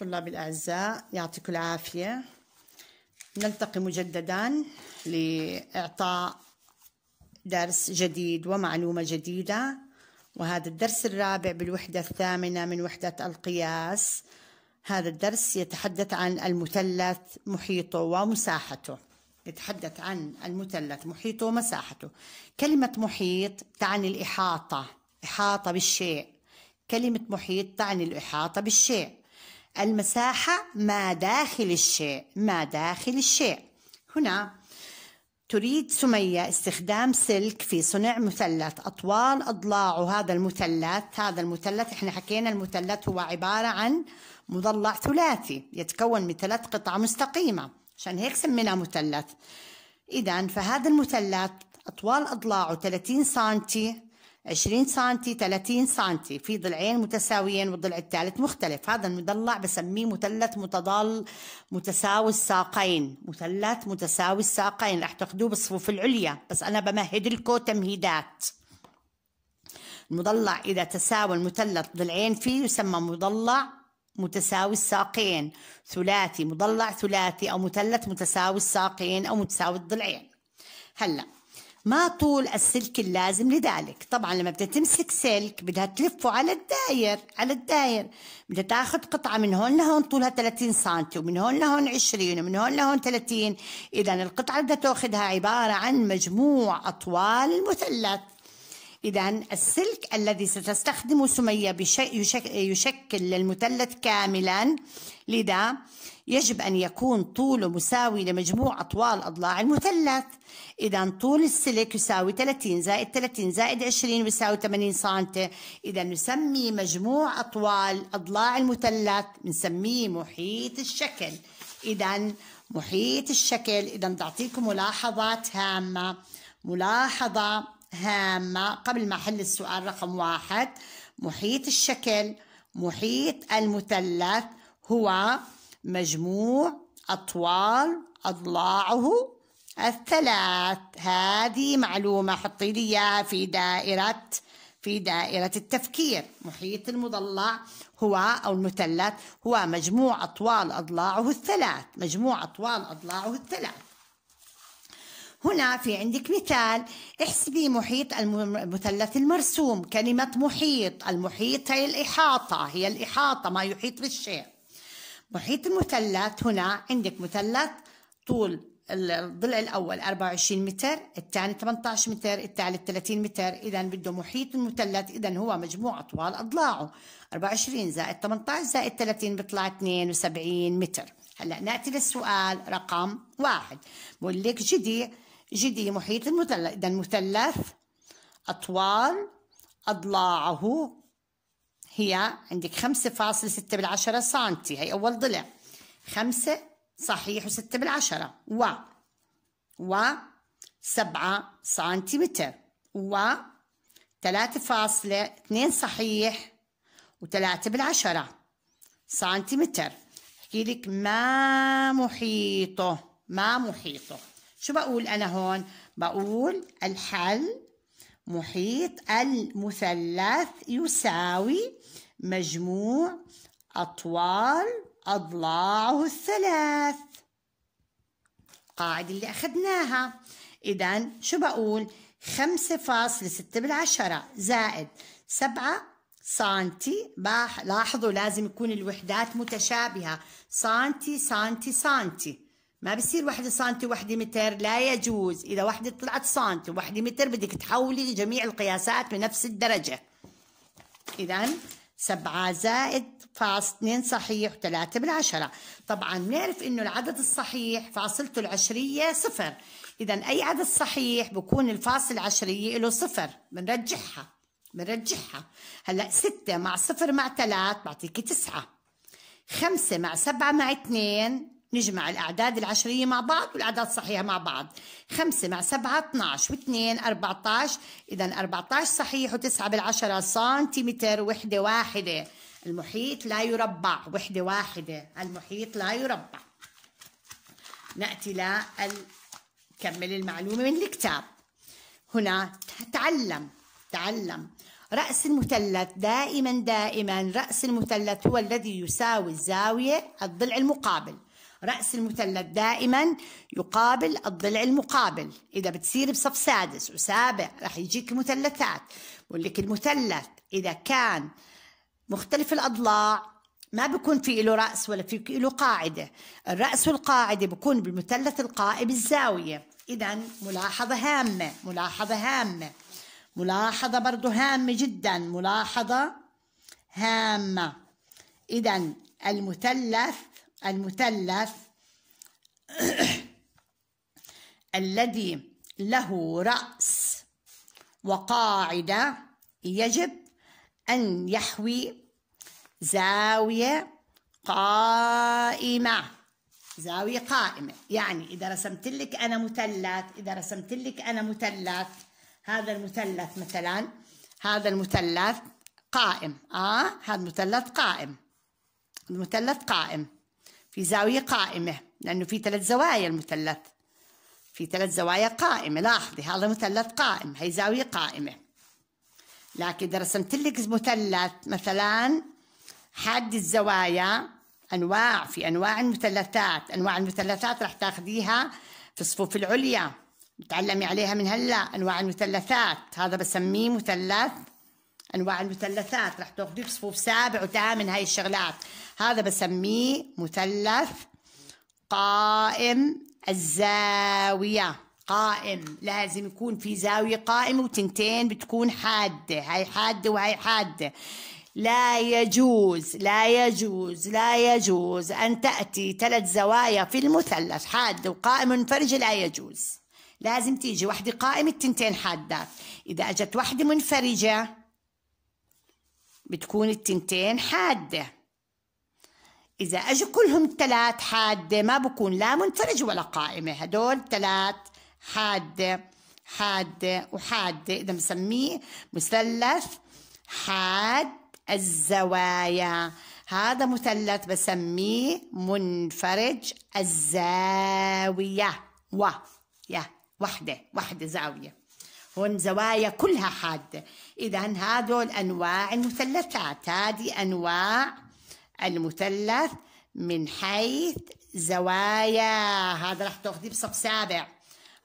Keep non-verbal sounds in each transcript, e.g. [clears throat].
طلاب الأعزاء يعطيكم العافية نلتقي مجددا لإعطاء درس جديد ومعلومة جديدة وهذا الدرس الرابع بالوحدة الثامنة من وحدة القياس هذا الدرس يتحدث عن المثلث محيطه ومساحته يتحدث عن المثلث محيطه ومساحته كلمة محيط تعني الإحاطة إحاطة بالشيء كلمة محيط تعني الإحاطة بالشيء المساحة ما داخل الشيء ما داخل الشيء هنا تريد سمية استخدام سلك في صنع مثلث أطوال أضلاع هذا المثلث هذا المثلث إحنا حكينا المثلث هو عبارة عن مضلع ثلاثي يتكون من ثلاث قطع مستقيمة عشان هيك سميناه مثلث إذا فهذا المثلث أطوال أضلاعه 30 سم 20 سنتي 30 سنتي في ضلعين متساويين والضلع الثالث مختلف هذا المضلع بسميه مثلث متضال متساوي الساقين مثلث متساوي الساقين رح تاخذوه بالصفوف العليا بس انا بمهد لكم تمهيدات المضلع اذا تساوى المثلث ضلعين فيه يسمى مضلع متساوي الساقين ثلاثي مضلع ثلاثي او مثلث متساوي الساقين او متساوي الضلعين هلا ما طول السلك اللازم لذلك طبعا لما بدها تمسك سلك بدها تلفه على الداير على الداير بدها تاخذ قطعه من هون لهون طولها 30 سم ومن هون لهون 20 ومن هون لهون 30 اذا القطعه اللي بدها تاخذها عباره عن مجموع اطوال المثلث إذا السلك الذي ستستخدمه سمية يشكل المثلث كاملا لذا يجب أن يكون طوله مساوي لمجموع أطوال أضلاع المثلث إذا طول السلك يساوي 30 زائد 30 زائد 20 يساوي 80 سم إذا نسمي مجموع أطوال أضلاع المثلث بنسميه محيط الشكل إذا محيط الشكل إذا بعطيكم ملاحظات هامة ملاحظة هامة قبل ما أحل السؤال رقم واحد محيط الشكل محيط المثلث هو مجموع أطوال أضلاعه الثلاث هذه معلومة حطي لي إياها في دائرة في دائرة التفكير محيط المضلع هو أو المثلث هو مجموع أطوال أضلاعه الثلاث مجموع أطوال أضلاعه الثلاث هنا في عندك مثال احسبي محيط المثلث المرسوم كلمة محيط المحيط هي الإحاطة هي الإحاطة ما يحيط بالشيء محيط المثلث هنا عندك مثلث طول الضلع الأول 24 متر الثاني 18 متر الثالث 30 متر إذا بده محيط المثلث إذا هو مجموع أطوال أضلاعه 24 زائد 18 زائد 30 بيطلع 72 متر هلا ناتي للسؤال رقم واحد بقول لك جدي جدي محيط المثلث إذا المثلث أطوال أضلاعه هي عندك خمسة فاصل ستة بالعشرة سنتي هي أول ضلع خمسة صحيح وستة بالعشرة و و سبعة سنتيمتر و ثلاثة فاصلة اثنين صحيح وثلاثة بالعشرة سنتيمتر احكي لك ما محيطه ما محيطه شو بقول أنا هون؟ بقول الحل محيط المثلث يساوي مجموع أطوال أضلاعه الثلاث القاعدة اللي أخذناها إذا شو بقول خمسة فاصل ستة بالعشرة زائد سبعة سانتي لاحظوا لازم يكون الوحدات متشابهة سانتي سانتي سانتي ما بصير وحدة سنتي وحدة متر لا يجوز إذا وحدة طلعت سنتي وحدة متر بدك تحولي جميع القياسات بنفس الدرجة إذا سبعة زائد فاصل اثنين صحيح وثلاثة بالعشرة طبعا بنعرف إنه العدد الصحيح فاصلته العشرية صفر إذا أي عدد صحيح بكون الفاصل العشرية له صفر بنرجحها بنرجحها هلا ستة مع صفر مع ثلاث بعطيكي تسعة خمسة مع سبعة مع اثنين نجمع الأعداد العشرية مع بعض والأعداد الصحيحة مع بعض خمسة مع سبعة 12 واثنين 14 إذا 14 صحيح وتسعة بالعشرة سنتيمتر وحدة واحدة المحيط لا يربع وحدة واحدة المحيط لا يربع نأتي لكمل المعلومة من الكتاب هنا تعلم تعلم رأس المثلث دائما دائما رأس المثلث هو الذي يساوي الزاوية الضلع المقابل رأس المثلث دائما يقابل الضلع المقابل إذا بتصير بصف سادس وسابع رح يجيك مثلثات بقول لك المثلث إذا كان مختلف الأضلاع ما بكون في له رأس ولا في له قاعدة الرأس والقاعدة بكون بالمثلث القائم الزاوية إذا ملاحظة هامة ملاحظة هامة ملاحظة برضو هامة جدا ملاحظة هامة إذا المثلث المثلث [clears throat] الذي له رأس وقاعدة يجب أن يحوي زاوية قائمة زاوية قائمة يعني إذا رسمت لك أنا مثلث إذا رسمت لك أنا مثلث هذا المثلث مثلا هذا المثلث قائم آه هذا المثلث قائم المثلث قائم في زاوية قائمة لأنه في ثلاث زوايا المثلث في ثلاث زوايا قائمة لاحظي هذا مثلث قائم هي زاوية قائمة لكن إذا رسمت لك مثلث مثلا حد الزوايا أنواع في أنواع المثلثات أنواع المثلثات راح تاخذيها في الصفوف العليا بتعلمي عليها من هلا أنواع المثلثات هذا بسميه مثلث انواع المثلثات رح تاخذيه بصفوف سابع وثامن هاي الشغلات هذا بسميه مثلث قائم الزاويه قائم لازم يكون في زاويه قائمه وتنتين بتكون حاده هاي حاده وهي حاده لا يجوز لا يجوز لا يجوز أن تأتي ثلاث زوايا في المثلث حاده وقائمه منفرجه لا يجوز لازم تيجي وحدة قائمة تنتين حادات إذا أجت وحدة منفرجة بتكون التنتين حادة إذا أجوا كلهم الثلاث حادة ما بكون لا منفرج ولا قائمة هدول ثلاث حادة حادة وحادة إذا بسميه مثلث حاد الزوايا هذا مثلث بسميه منفرج الزاوية و يا وحدة وحدة زاوية هون زوايا كلها حادة إذا هذول أنواع المثلثات هذه أنواع المثلث من حيث زوايا هذا راح تاخذيه بصف سابع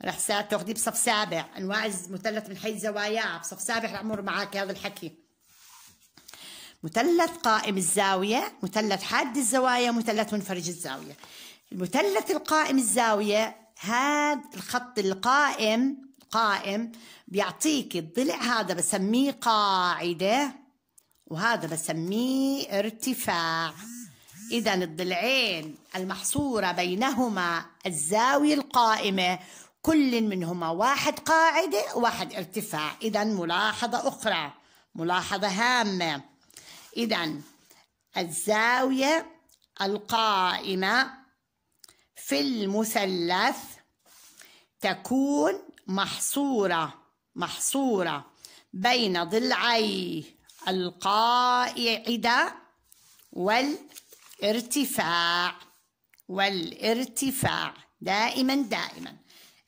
راح تاخذيه بصف سابع انواع المثلث من حيث زواياه بصف سابع راح امر معك هذا الحكي مثلث قائم الزاوية مثلث حاد الزوايا مثلث منفرج الزاوية المثلث القائم الزاوية هذا الخط القائم قائم بيعطيك الضلع هذا بسميه قاعدة وهذا بسميه ارتفاع إذا الضلعين المحصورة بينهما الزاوية القائمة كل منهما واحد قاعدة وواحد ارتفاع إذا ملاحظة أخرى ملاحظة هامة إذا الزاوية القائمة في المثلث تكون محصورة محصورة بين ضلعي القاعدة والارتفاع والارتفاع دائما دائما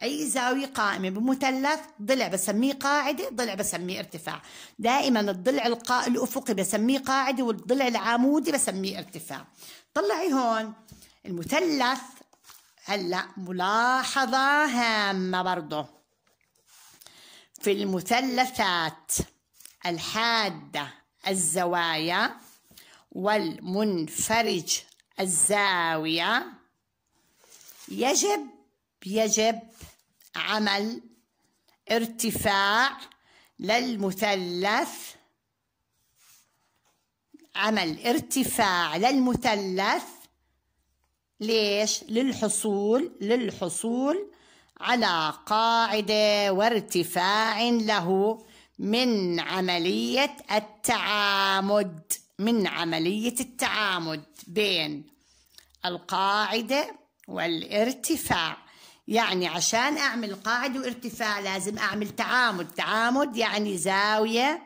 أي زاوية قائمة بمثلث ضلع بسميه قاعدة ضلع بسميه ارتفاع دائما الضلع القا... الأفقي بسميه قاعدة والضلع العمودي بسميه ارتفاع طلعي هون المثلث هلا ملاحظة هامة برضه في المثلثات الحادة الزوايا والمنفرج الزاوية يجب يجب عمل ارتفاع للمثلث عمل ارتفاع للمثلث ليش للحصول للحصول على قاعده وارتفاع له من عمليه التعامد من عمليه التعامد بين القاعده والارتفاع يعني عشان اعمل قاعده وارتفاع لازم اعمل تعامد تعامد يعني زاويه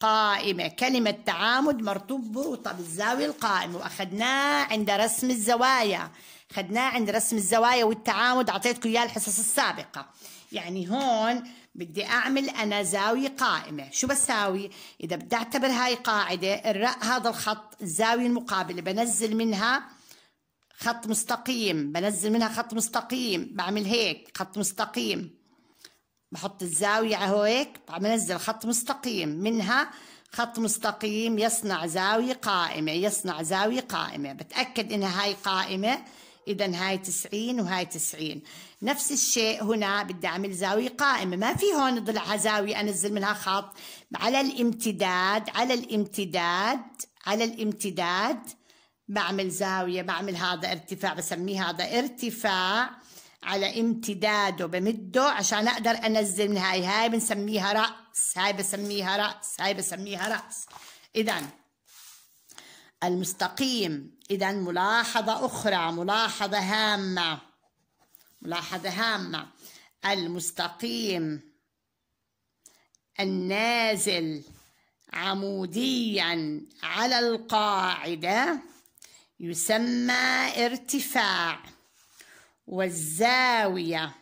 قائمة كلمة تعامد مرتبط بالزاوية القائمة وأخذناه عند رسم الزوايا خدناه عند رسم الزوايا والتعامد اعطيتكم اياه الحصص السابقه يعني هون بدي اعمل انا زاويه قائمه شو بساوي اذا بدي اعتبر هاي قاعده الرأ هذا الخط الزاويه المقابله بنزل منها خط مستقيم بنزل منها خط مستقيم بعمل هيك خط مستقيم بحط الزاويه على هيك بنزل خط مستقيم منها خط مستقيم يصنع زاوية قائمة يصنع زاوية قائمة بتأكد إنها هاي قائمة إذا هاي 90 وهاي 90 نفس الشيء هنا بدي أعمل زاوية قائمة ما في هون ضلعها زاوية أنزل منها خط على الامتداد على الامتداد على الامتداد بعمل زاوية بعمل هذا ارتفاع بسميه هذا ارتفاع على امتداده بمده عشان أقدر أنزل من هاي هاي بنسميها رأس هاي بسميها رأس هاي بسميها رأس إذا المستقيم إذا ملاحظة أخرى ملاحظة هامة ملاحظة هامة المستقيم النازل عموديا على القاعدة يسمى ارتفاع والزاوية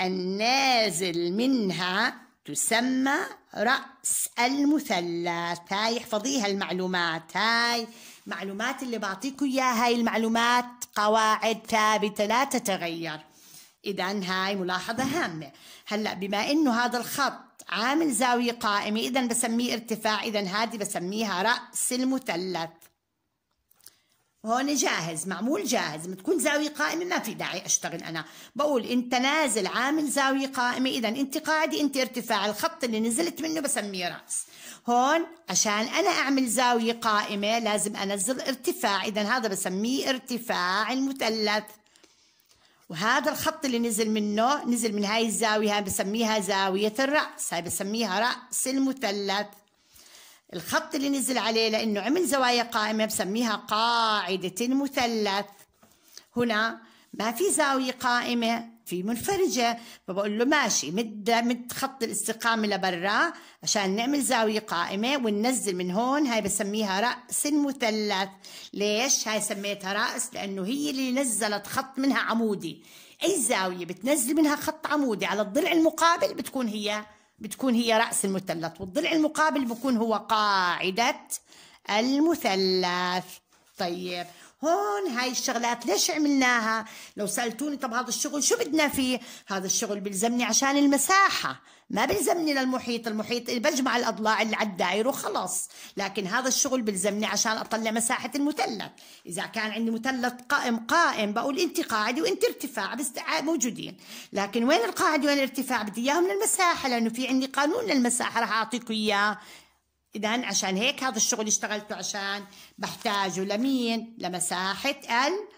النازل منها تسمى رأس المثلث هاي احفظيها المعلومات هاي المعلومات اللي بعطيكم اياها هاي المعلومات قواعد ثابته لا تتغير اذا هاي ملاحظه هامه هلا بما انه هذا الخط عامل زاويه قائمه اذا بسميه ارتفاع اذا هذه بسميها راس المثلث هون جاهز معمول جاهز ما تكون زاوية قائمة ما في داعي أشتغل أنا بقول أنت نازل عامل زاوية قائمة إذا أنت قاعدة أنت ارتفاع الخط اللي نزلت منه بسميه رأس هون عشان أنا أعمل زاوية قائمة لازم أنزل ارتفاع إذا هذا بسميه ارتفاع المثلث وهذا الخط اللي نزل منه نزل من هاي الزاوية هاي بسميها زاوية الرأس هاي بسميها رأس المثلث الخط اللي نزل عليه لأنه عمل زوايا قائمة بسميها قاعدة المثلث هنا ما في زاوية قائمة في منفرجة فبقول له ماشي مد مد خط الاستقامة لبرا عشان نعمل زاوية قائمة وننزل من هون هاي بسميها رأس مثلث ليش هاي سميتها رأس لأنه هي اللي نزلت خط منها عمودي أي زاوية بتنزل منها خط عمودي على الضلع المقابل بتكون هي بتكون هي رأس المثلث والضلع المقابل بكون هو قاعدة المثلث طيب هون هاي الشغلات ليش عملناها لو سألتوني طب هذا الشغل شو بدنا فيه هذا الشغل بلزمني عشان المساحة ما بلزمني للمحيط المحيط اللي بجمع الأضلاع اللي على الدائر وخلص لكن هذا الشغل بلزمني عشان أطلع مساحة المثلث إذا كان عندي مثلث قائم قائم بقول أنت قاعدة وأنت ارتفاع بس موجودين لكن وين القاعدة وين الارتفاع بدي إياهم للمساحة لأنه في عندي قانون للمساحة رح أعطيكم إياه إذا عشان هيك هذا الشغل اشتغلته عشان بحتاجه لمين؟ لمساحة ال